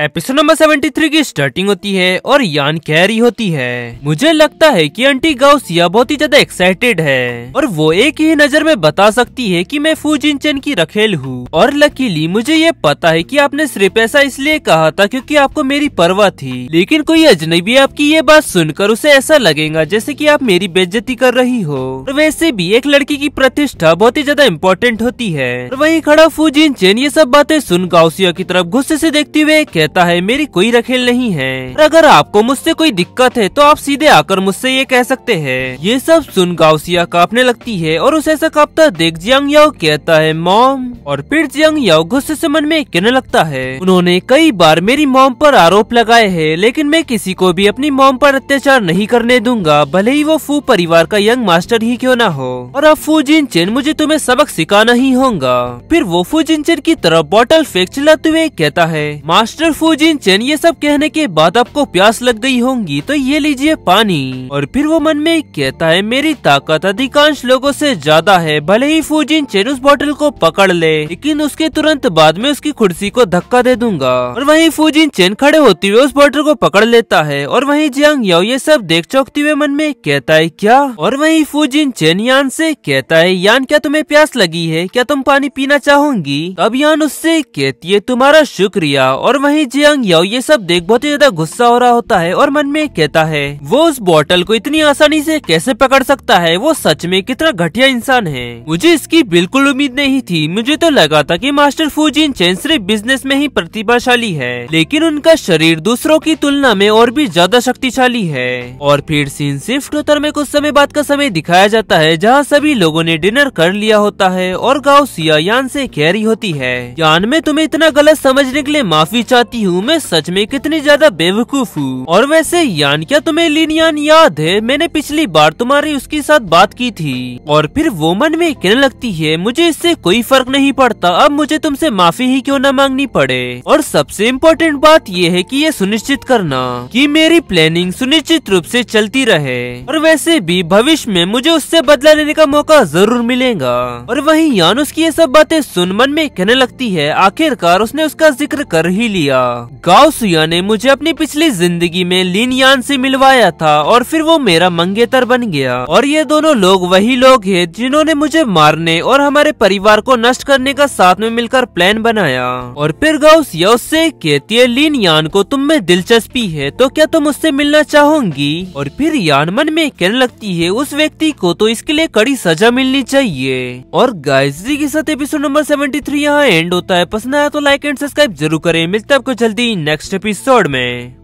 episode number seventy three की starting होती है और यान कैरी होती है मुझे लगता है कि आंटी गाउसिया बहुत ही ज्यादा एक्साइटेड है और वो एक ही नजर में बता सकती है कि मैं चैन की रखेल हूँ और लकीली मुझे ये पता है कि आपने सिर्फ ऐसा इसलिए कहा था क्योंकि आपको मेरी परवाह थी लेकिन कोई अजनबी आपकी ये बात सुनकर उसे ऐसा लगेगा जैसे की आप मेरी बेज्जती कर रही हो और वैसे भी एक लड़की की प्रतिष्ठा बहुत ही ज्यादा इम्पोर्टेंट होती है और वही खड़ा चैन ये सब बातें सुन गाउसिया की तरफ गुस्से ऐसी देखते हुए कहता है मेरी कोई रखेल नहीं है अगर आपको मुझसे कोई दिक्कत है तो आप सीधे आकर मुझसे ये कह सकते हैं ये सब सुन गाउसिया कांपने लगती है और उसे ऐसा कांपता देख जियांग याओ कहता है मॉम और फिर जियांग याओ गुस्से से मन में कहने लगता है उन्होंने कई बार मेरी मॉम पर आरोप लगाए है लेकिन मैं किसी को भी अपनी मॉम पर अत्याचार नहीं करने दूंगा भले ही वो फू परिवार का यंग मास्टर ही क्यों ना हो और अब फू जिन चेन मुझे तुम्हें सबक सिखाना ही होगा फिर वो फू जिन चेन की तरफ बॉटल फेंक चिल्लाते हुए कहता है मास्टर चैन ये सब कहने के बाद आपको प्यास लग गई होंगी तो ये लीजिए पानी और फिर वो मन में कहता है मेरी ताकत अधिकांश लोगों से ज्यादा है भले ही चैन उस बोतल को पकड़ ले लेकिन उसके तुरंत बाद में उसकी कुर्सी को धक्का दे दूंगा और वही फूजिन चैन खड़े होते हुए उस बोतल को पकड़ लेता है और वही जियांग याओ ये सब देख चौकते हुए मन में कहता है क्या और वहीं चैन यान से कहता है यान क्या तुम्हें प्यास लगी है क्या तुम पानी पीना चाहोगी अब यान उससे कहती है तुम्हारा शुक्रिया और वही जियांग याओ ये सब देख बहुत ही ज्यादा गुस्सा हो रहा होता है और मन में कहता है वो उस बॉटल को इतनी आसानी से कैसे पकड़ सकता है वो सच में कितना घटिया इंसान है मुझे इसकी बिल्कुल उम्मीद नहीं थी मुझे तो लगा था कि मास्टर फूजिन चैन सिर्फ बिजनेस में ही प्रतिभाशाली है लेकिन उनका शरीर दूसरों की तुलना में और भी ज्यादा शक्तिशाली है और फिर सीन शिफ्ट होता में कुछ समय बाद का समय दिखाया जाता है जहाँ सभी लोगो ने डिनर कर लिया होता है और गाँव सिया यान से कैरी होती है यान में तुम्हें इतना गलत समझने के लिए माफी चाहती चाहती हूँ मैं सच में कितनी ज्यादा बेवकूफ हूँ और वैसे यान क्या तुम्हे लीनियान याद है मैंने पिछली बार तुम्हारी उसके साथ बात की थी और फिर वो मन में कहने लगती है मुझे इससे कोई फर्क नहीं पड़ता अब मुझे तुमसे माफी ही क्यों न मांगनी पड़े और सबसे इम्पोर्टेंट बात यह है कि ये सुनिश्चित करना कि मेरी प्लानिंग सुनिश्चित रूप से चलती रहे और वैसे भी भविष्य में मुझे उससे बदला लेने का मौका जरूर मिलेगा और वही यान उसकी ये सब बातें सुन मन में कहने लगती है आखिरकार उसने उसका जिक्र कर ही लिया किया सुया ने मुझे अपनी पिछली जिंदगी में लिन यान से मिलवाया था और फिर वो मेरा मंगेतर बन गया और ये दोनों लोग वही लोग हैं जिन्होंने मुझे मारने और हमारे परिवार को नष्ट करने का साथ में मिलकर प्लान बनाया और फिर सिया उससे कहती है लिन यान को तुम में दिलचस्पी है तो क्या तुम उससे मिलना चाहोगी और फिर यान मन में कहने लगती है उस व्यक्ति को तो इसके लिए कड़ी सजा मिलनी चाहिए और गायत्री के साथ एपिसोड नंबर सेवेंटी थ्री यहाँ एंड होता है पसंद आया तो लाइक एंड सब्सक्राइब जरूर करें मिलता हैं आपको जल्दी नेक्स्ट एपिसोड में